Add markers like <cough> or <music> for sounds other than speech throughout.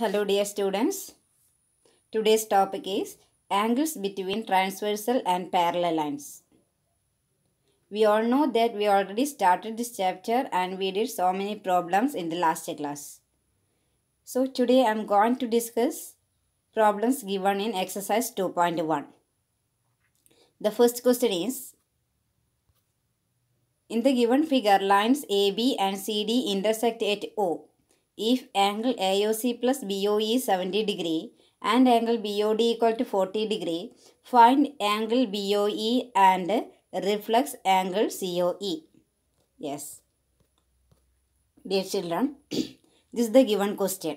Hello dear students. Today's topic is angles between transversal and parallel lines. We all know that we already started this chapter and we did so many problems in the last class. So today I am going to discuss problems given in exercise 2.1. The first question is In the given figure lines AB and CD intersect at O if angle AOC plus BOE is 70 degree and angle BOD equal to 40 degree, find angle BOE and reflex angle COE. Yes. Dear children, <clears throat> this is the given question.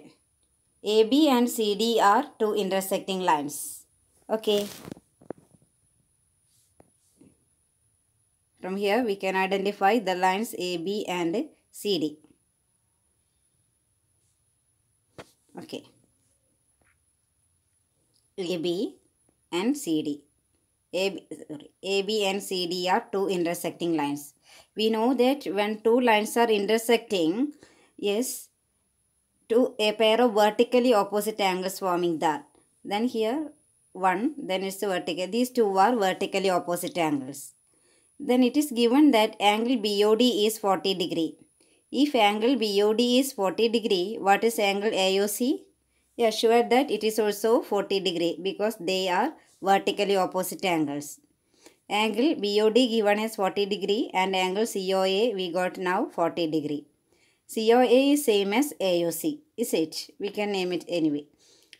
AB and CD are two intersecting lines. Okay. From here, we can identify the lines AB and CD. Okay. AB and CD. AB, sorry, AB and CD are two intersecting lines. We know that when two lines are intersecting, yes, two a pair of vertically opposite angles forming that. Then here one, then it's vertical. These two are vertically opposite angles. Then it is given that angle BOD is 40 degree. If angle BOD is 40 degree, what is angle AOC? You that it is also 40 degree because they are vertically opposite angles. Angle BOD given as 40 degree and angle COA we got now 40 degree. COA is same as AOC, is it? We can name it anyway.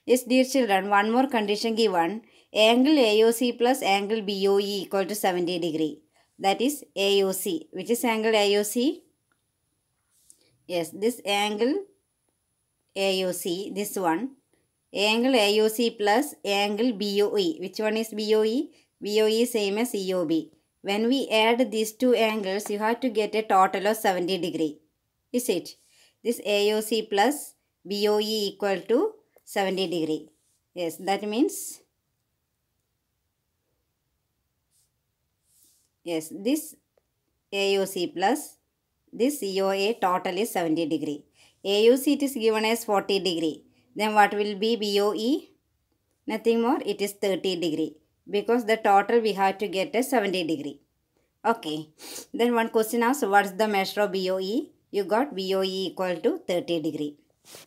Yes, dear children, one more condition given. Angle AOC plus angle BOE equal to 70 degree. That is AOC. Which is angle AOC? Yes, this angle AOC, this one, angle AOC plus angle BOE. Which one is BOE? BOE same as EOB. When we add these two angles, you have to get a total of 70 degree. Is it? This AOC plus BOE equal to 70 degree. Yes, that means, yes, this AOC plus this COA total is 70 degree. AUC is given as 40 degree. Then what will be BOE? Nothing more. It is 30 degree. Because the total we have to get is 70 degree. Okay. Then one question asks what's the measure of BOE? You got BOE equal to 30 degree.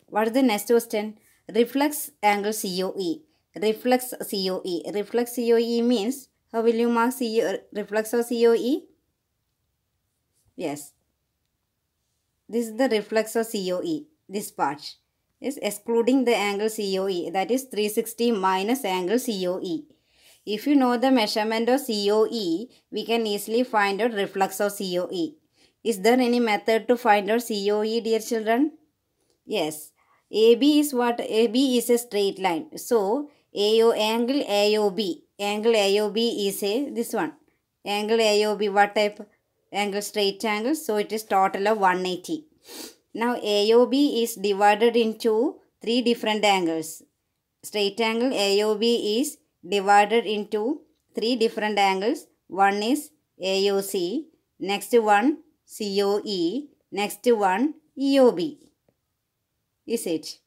What's the next question? Reflex angle COE. Reflex COE. Reflex COE means how will you mark CO, reflex or COE? Yes. This is the reflex of COE, this part. Is excluding the angle COE, that is 360 minus angle COE. If you know the measurement of COE, we can easily find out reflex of COE. Is there any method to find out COE, dear children? Yes. AB is what? AB is a straight line. So, AO angle AOB. Angle AOB is a, this one. Angle AOB, what type? angle straight angle so it is total of 180 now AOB is divided into three different angles straight angle AOB is divided into three different angles one is AOC next one COE next one EOB is it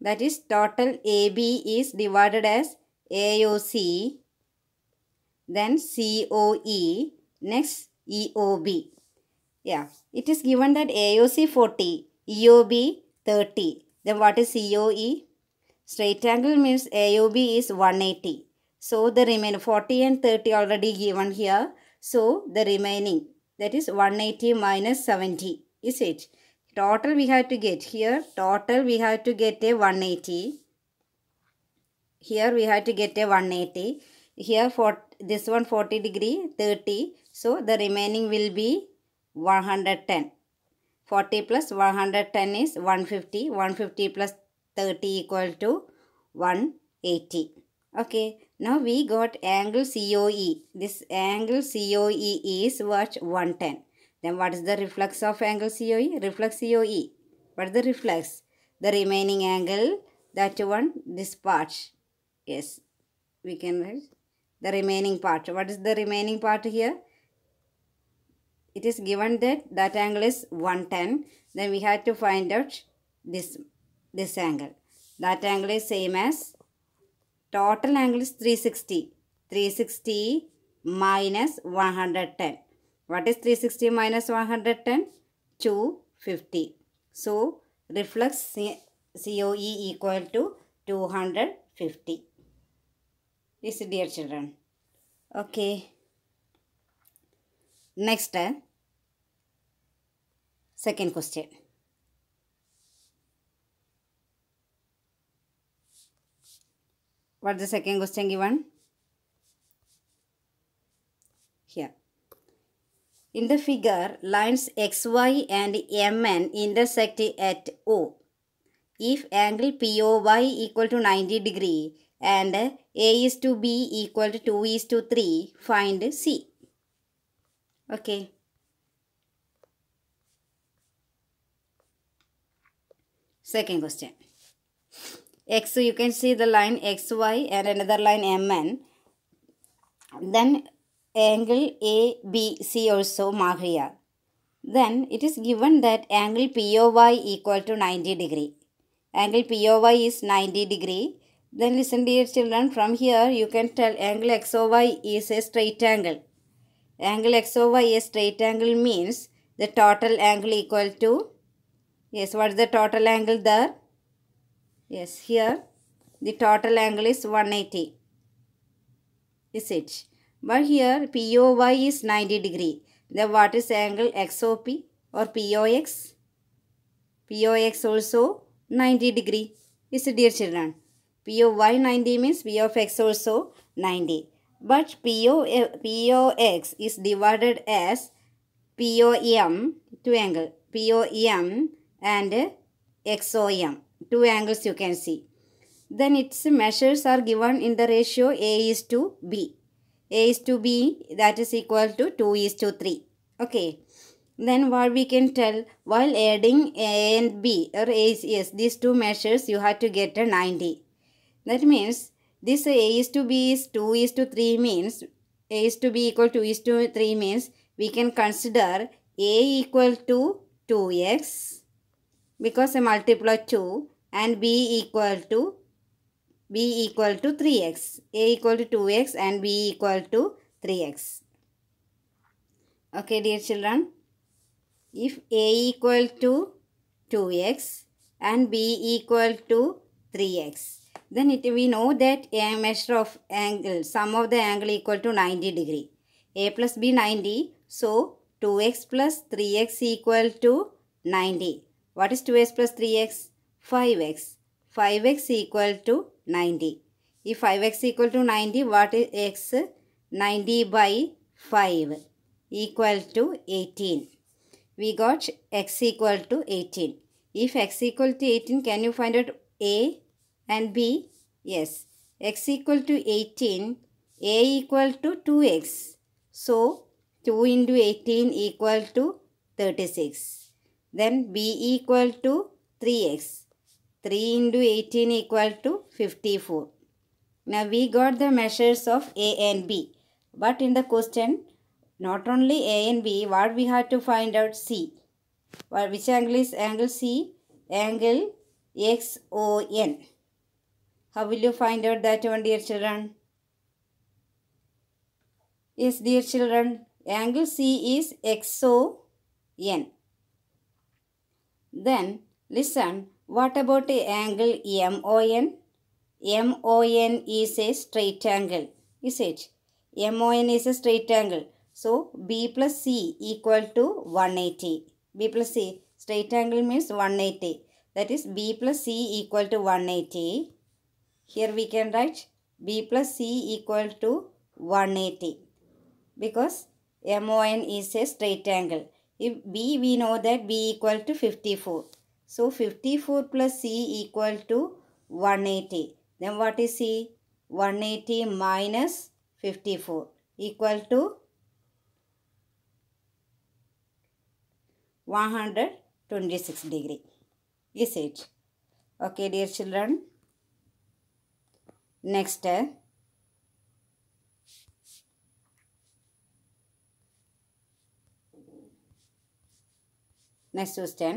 that is total AB is divided as AOC then COE next EOB. Yeah, it is given that AOC 40, EOB 30. Then what is COE? Straight angle means AOB is 180. So the remaining 40 and 30 already given here. So the remaining that is 180 minus 70 is it. Total we have to get here. Total we have to get a 180. Here we have to get a 180. Here for this one 40 degree 30. So the remaining will be 110. 40 plus 110 is 150. 150 plus 30 equal to 180. Okay. Now we got angle COE. This angle COE is what? 110. Then what is the reflex of angle COE? Reflex COE. What is the reflex? The remaining angle, that one, this part. Yes, we can write the remaining part. What is the remaining part here? it is given that that angle is 110 then we have to find out this this angle that angle is same as total angle is 360 360 minus 110 what is 360 minus 110 250 so reflex COE equal to 250 this dear children okay next Second question. What the second question given? Here. In the figure, lines XY and MN intersect at O. If angle POY equal to 90 degree and A is to B equal to 2 is to 3, find C. Okay. Second question. X, so you can see the line XY and another line MN. Then angle ABC also mark here. Then it is given that angle POY equal to 90 degree. Angle POY is 90 degree. Then listen dear children, from here you can tell angle XOY is a straight angle. Angle XOY is straight angle means the total angle equal to Yes, what is the total angle there? Yes, here the total angle is 180. Is it? But here POY is 90 degree. Then what is angle XOP or POX? POX also 90 degree. Is it dear children? POY 90 means P of X also 90. But PO, POX is divided as POM, two angle, POM and XOM. Two angles you can see. Then its measures are given in the ratio A is to B. A is to B that is equal to 2 is to 3. Okay. Then what we can tell while adding A and B or A is yes, these two measures you have to get a 90. That means this A is to B is 2 is to 3 means A is to B equal to 2 is to 3 means we can consider A equal to 2x because I multiply 2 and b equal to b equal to 3x. a equal to 2x and b equal to 3x. Okay dear children, if a equal to 2x and b equal to 3x, then it, we know that a measure of angle, sum of the angle equal to 90 degree. a plus b 90, so 2x plus 3x equal to 90. What is 2x plus 3x? 5x. 5x equal to 90. If 5x equal to 90, what is x? 90 by 5 equal to 18. We got x equal to 18. If x equal to 18, can you find out a and b? Yes. x equal to 18, a equal to 2x. So, 2 into 18 equal to 36. Then b equal to 3x. 3 into 18 equal to 54. Now we got the measures of a and b. But in the question, not only a and b, what we had to find out c. Well, which angle is angle c? Angle xon. How will you find out that one dear children? Yes dear children, angle C is XON. Then listen, what about angle MON? MON is a straight angle, is it? MON is a straight angle. So, B plus C equal to 180. B plus C, straight angle means 180. That is B plus C equal to 180. Here we can write B plus C equal to 180. Because MON is a straight angle. If B, we know that B equal to 54. So 54 plus C equal to 180. Then what is C? 180 minus 54 equal to 126 degree. Is it? Okay dear children. Next. Next question,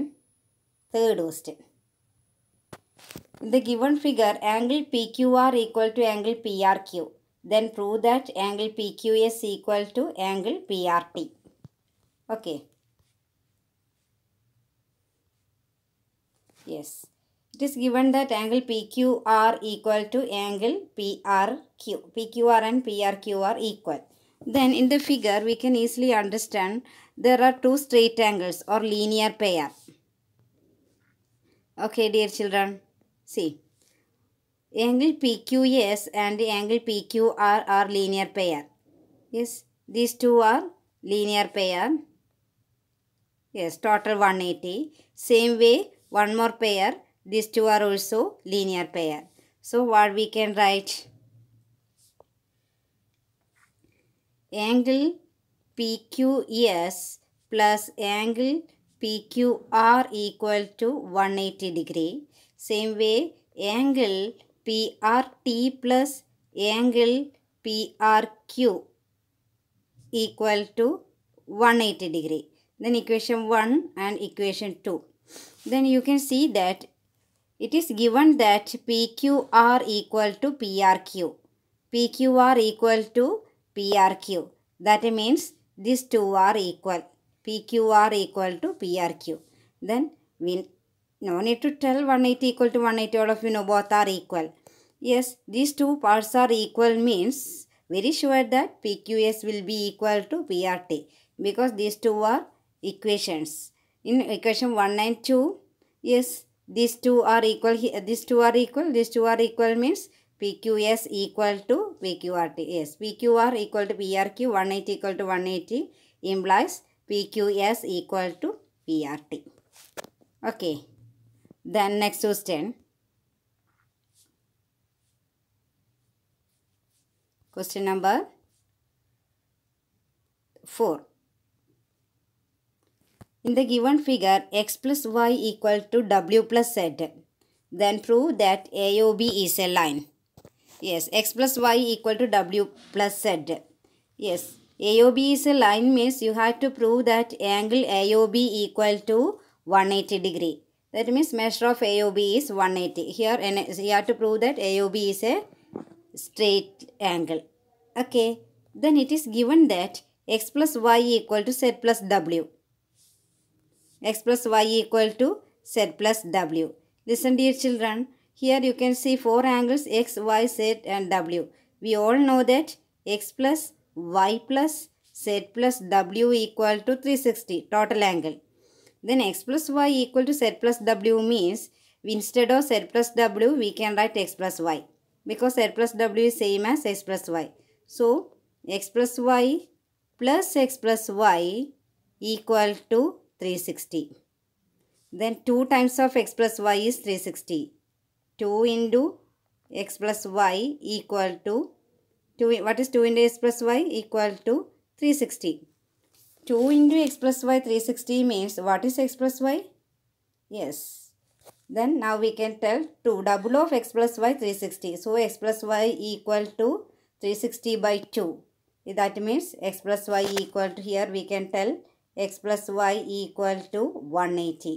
third question. In the given figure, angle PQR equal to angle PRQ. Then prove that angle PQS equal to angle PRT. Okay. Yes. It is given that angle PQR equal to angle PRQ. PQR and PRQ are equal. Then in the figure, we can easily understand there are two straight angles or linear pair. Okay, dear children, see. Angle PQS and angle PQR are linear pair. Yes, these two are linear pair. Yes, total 180. Same way, one more pair. These two are also linear pair. So, what we can write? Angle PQS plus angle PQR equal to 180 degree. Same way angle PRT plus angle PRQ equal to 180 degree. Then equation 1 and equation 2. Then you can see that it is given that PQR equal to PRQ. PQR equal to PRQ. That means these two are equal. P Q are equal to PRQ. Then we no need to tell 180 equal to 180 all of you know both are equal. Yes, these two parts are equal means very sure that PQS will be equal to PRT because these two are equations. In equation 1 and 2, yes, these two are equal, these two are equal, these two are equal means PQS equal to PQRT. Yes, PQR equal to PRQ, 180 equal to 180 implies PQS equal to PRT. Okay. Then next was 10. Question number 4. In the given figure, x plus y equal to w plus z. Then prove that AOB is a line. Yes, x plus y equal to w plus z. Yes, AOB is a line means you have to prove that angle AOB equal to 180 degree. That means measure of AOB is 180. Here you have to prove that AOB is a straight angle. Okay, then it is given that x plus y equal to z plus w. x plus y equal to z plus w. Listen dear children, here you can see four angles x, y, z and w. We all know that x plus y plus z plus w equal to 360 total angle. Then x plus y equal to z plus w means instead of z plus w we can write x plus y because z plus w is same as x plus y. So x plus y plus x plus y equal to 360. Then 2 times of x plus y is 360. 2 into x plus y equal to 2 what is 2 into x plus y equal to 360 2 into x plus y 360 means what is x plus y yes then now we can tell 2 double of x plus y 360 so x plus y equal to 360 by 2 that means x plus y equal to here we can tell x plus y equal to 180